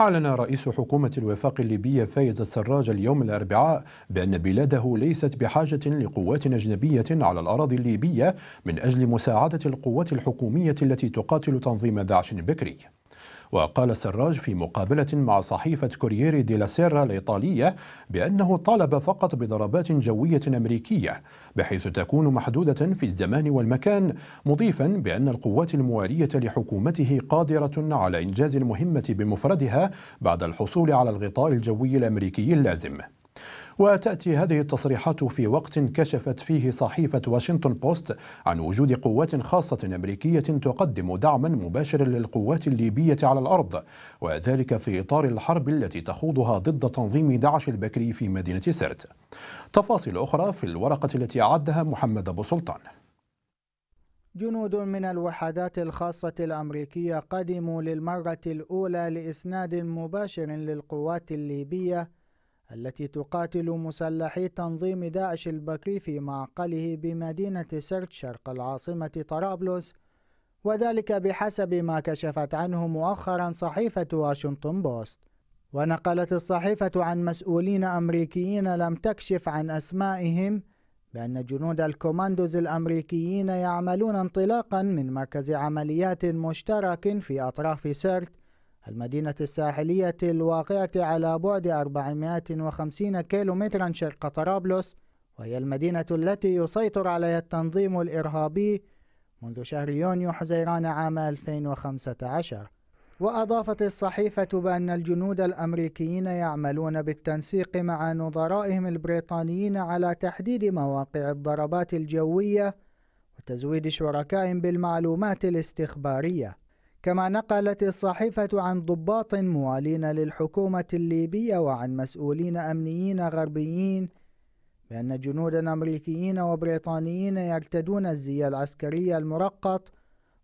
أعلن رئيس حكومة الوفاق الليبية فايز السراج اليوم الأربعاء بأن بلاده ليست بحاجة لقوات أجنبية على الأراضي الليبية من أجل مساعدة القوات الحكومية التي تقاتل تنظيم داعش بكري وقال السراج في مقابلة مع صحيفة كورييري دي لا سيرا الإيطالية بأنه طالب فقط بضربات جوية أمريكية بحيث تكون محدودة في الزمان والمكان مضيفا بأن القوات الموالية لحكومته قادرة على إنجاز المهمة بمفردها بعد الحصول على الغطاء الجوي الأمريكي اللازم وتأتي هذه التصريحات في وقت كشفت فيه صحيفة واشنطن بوست عن وجود قوات خاصة أمريكية تقدم دعما مباشرا للقوات الليبية على الأرض وذلك في إطار الحرب التي تخوضها ضد تنظيم داعش البكري في مدينة سرت تفاصيل أخرى في الورقة التي أعدها محمد أبو سلطان جنود من الوحدات الخاصة الأمريكية قدموا للمرة الأولى لإسناد مباشر للقوات الليبية التي تقاتل مسلحي تنظيم داعش البكري في معقله بمدينة سرت شرق العاصمة طرابلس وذلك بحسب ما كشفت عنه مؤخرا صحيفة واشنطن بوست ونقلت الصحيفة عن مسؤولين أمريكيين لم تكشف عن أسمائهم بأن جنود الكوماندوز الأمريكيين يعملون انطلاقا من مركز عمليات مشترك في أطراف سرت المدينة الساحلية الواقعة على بعد 450 كيلومترا شرق طرابلس وهي المدينة التي يسيطر عليها التنظيم الإرهابي منذ شهر يونيو حزيران عام 2015 وأضافت الصحيفة بأن الجنود الأمريكيين يعملون بالتنسيق مع نظرائهم البريطانيين على تحديد مواقع الضربات الجوية وتزويد شركائهم بالمعلومات الاستخبارية كما نقلت الصحيفة عن ضباط موالين للحكومة الليبية وعن مسؤولين أمنيين غربيين بأن جنودا أمريكيين وبريطانيين يرتدون الزي العسكري المرقط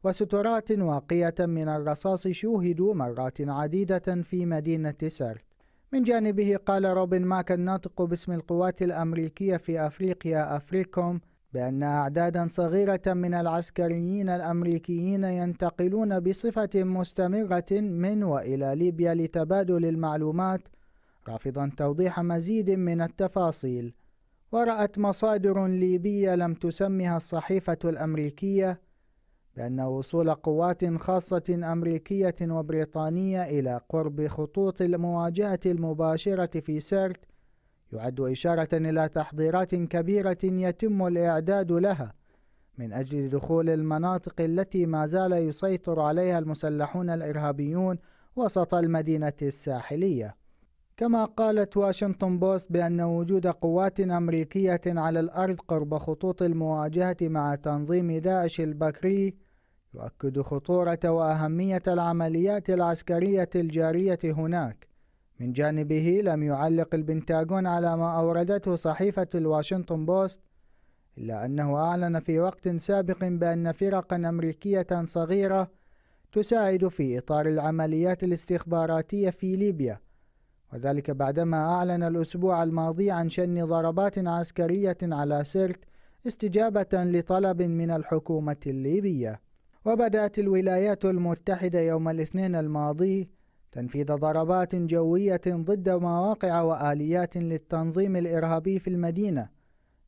وسترات واقية من الرصاص شوهدوا مرات عديدة في مدينة سرت من جانبه قال روبن ماك الناطق باسم القوات الأمريكية في أفريقيا أفريكوم بأن أعدادا صغيرة من العسكريين الأمريكيين ينتقلون بصفة مستمرة من وإلى ليبيا لتبادل المعلومات رافضا توضيح مزيد من التفاصيل ورأت مصادر ليبية لم تسمها الصحيفة الأمريكية بأن وصول قوات خاصة أمريكية وبريطانية إلى قرب خطوط المواجهة المباشرة في سرت يعد إشارة إلى تحضيرات كبيرة يتم الإعداد لها من أجل دخول المناطق التي ما زال يسيطر عليها المسلحون الإرهابيون وسط المدينة الساحلية. كما قالت واشنطن بوست بأن وجود قوات أمريكية على الأرض قرب خطوط المواجهة مع تنظيم داعش البكري يؤكد خطورة وأهمية العمليات العسكرية الجارية هناك. من جانبه لم يعلق البنتاغون على ما أوردته صحيفة الواشنطن بوست إلا أنه أعلن في وقت سابق بأن فرقا أمريكية صغيرة تساعد في إطار العمليات الاستخباراتية في ليبيا وذلك بعدما أعلن الأسبوع الماضي عن شن ضربات عسكرية على سيرت استجابة لطلب من الحكومة الليبية وبدأت الولايات المتحدة يوم الاثنين الماضي تنفيذ ضربات جوية ضد مواقع وآليات للتنظيم الإرهابي في المدينة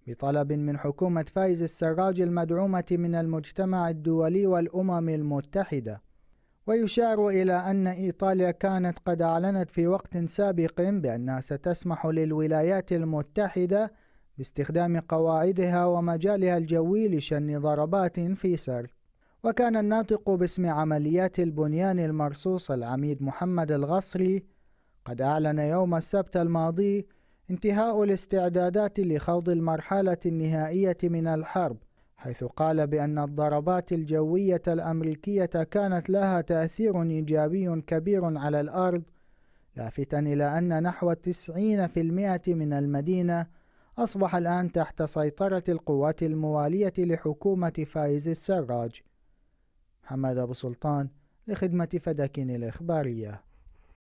بطلب من حكومة فايز السراج المدعومة من المجتمع الدولي والأمم المتحدة ويشار إلى أن إيطاليا كانت قد أعلنت في وقت سابق بأنها ستسمح للولايات المتحدة باستخدام قواعدها ومجالها الجوي لشن ضربات في سرت وكان الناطق باسم عمليات البنيان المرصوص العميد محمد الغصري قد أعلن يوم السبت الماضي انتهاء الاستعدادات لخوض المرحلة النهائية من الحرب حيث قال بأن الضربات الجوية الأمريكية كانت لها تأثير إيجابي كبير على الأرض لافتا إلى أن نحو 90% من المدينة أصبح الآن تحت سيطرة القوات الموالية لحكومة فايز السراج حمادة أبو سلطان لخدمة فداكين الإخبارية